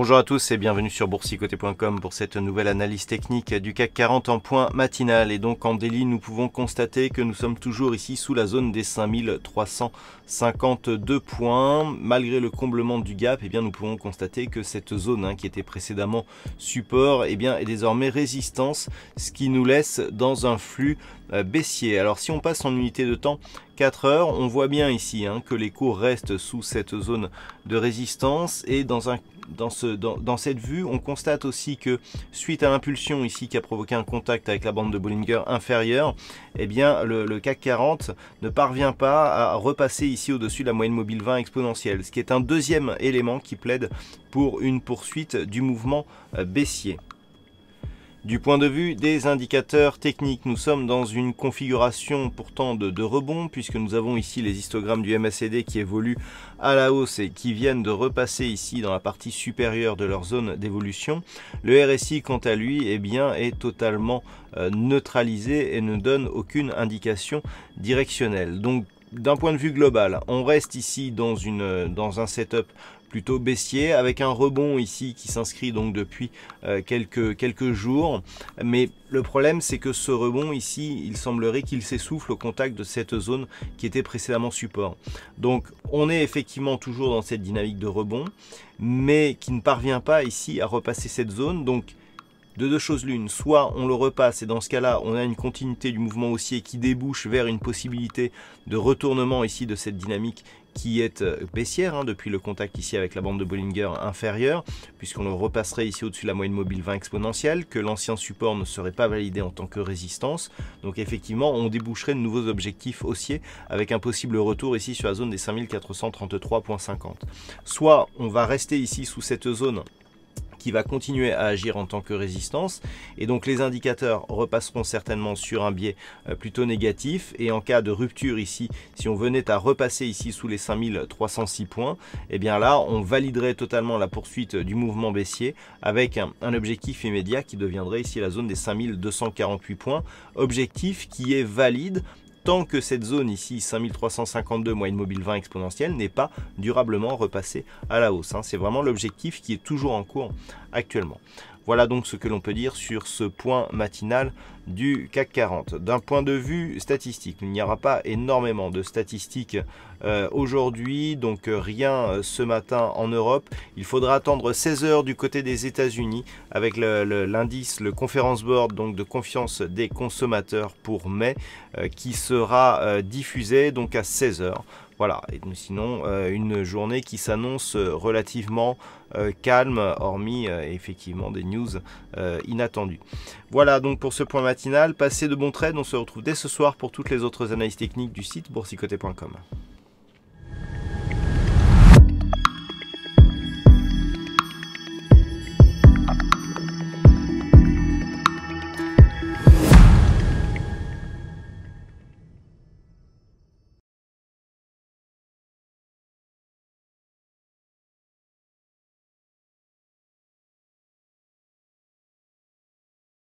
Bonjour à tous et bienvenue sur boursicoté.com pour cette nouvelle analyse technique du CAC 40 en point matinal. Et donc en délit, nous pouvons constater que nous sommes toujours ici sous la zone des 5352 points. Malgré le comblement du gap, Et eh bien, nous pouvons constater que cette zone hein, qui était précédemment support eh bien, est désormais résistance, ce qui nous laisse dans un flux euh, baissier. Alors si on passe en unité de temps, 4 heures. On voit bien ici hein, que les cours restent sous cette zone de résistance et dans cette vue, on constate aussi que suite à l'impulsion ici qui a provoqué un contact avec la bande de Bollinger inférieure, eh bien le CAC 40 ne parvient pas à repasser ici au-dessus de la moyenne mobile 20 exponentielle, ce qui est un deuxième élément qui plaide pour une poursuite du mouvement euh, baissier. Du point de vue des indicateurs techniques, nous sommes dans une configuration pourtant de, rebond puisque nous avons ici les histogrammes du MACD qui évoluent à la hausse et qui viennent de repasser ici dans la partie supérieure de leur zone d'évolution. Le RSI quant à lui eh bien, est totalement euh, neutralisé et ne donne aucune indication directionnelle. Donc d'un point de vue global, on reste ici dans, une, dans un setup plutôt baissier avec un rebond ici qui s'inscrit donc depuis euh, quelques, quelques jours. Mais le problème c'est que ce rebond ici, il semblerait qu'il s'essouffle au contact de cette zone qui était précédemment support. Donc on est effectivement toujours dans cette dynamique de rebond, mais qui ne parvient pas ici à repasser cette zone. Donc de deux choses l'une, soit on le repasse et dans ce cas-là, on a une continuité du mouvement haussier qui débouche vers une possibilité de retournement ici de cette dynamique qui est euh, baissière hein, depuis le contact ici avec la bande de Bollinger inférieure, puisqu'on repasserait ici au-dessus de la moyenne mobile 20 exponentielle, que l'ancien support ne serait pas validé en tant que résistance. Donc effectivement, on déboucherait de nouveaux objectifs haussiers avec un possible retour ici sur la zone des 5433.50. Soit on va rester ici sous cette zone va continuer à agir en tant que résistance. Et donc les indicateurs repasseront certainement sur un biais euh, plutôt négatif. Et en cas de rupture ici, si on venait à repasser ici sous les 5306 points, et eh bien là, on validerait totalement la poursuite du mouvement baissier avec un, un objectif immédiat qui deviendrait ici la zone des 5248 points. Objectif qui est valide tant que cette zone ici 5352 moyenne mobile 20 exponentielle n'est pas durablement repassée à la hausse. Hein. C'est vraiment l'objectif qui est toujours en cours actuellement. Voilà donc ce que l'on peut dire sur ce point matinal du CAC 40. D'un point de vue statistique, il n'y aura pas énormément de statistiques euh, aujourd'hui, donc euh, rien euh, ce matin en Europe. Il faudra attendre 16 heures du côté des États-Unis avec l'indice, le, conference board donc de confiance des consommateurs pour mai qui sera diffusé donc à 16 heures. Voilà, et sinon euh, une journée qui s'annonce euh, relativement euh, calme, hormis effectivement des news inattendues. Voilà donc pour ce point matinal, passez de bons trades, on se retrouve dès ce soir pour toutes les autres analyses techniques du site boursicoté.com.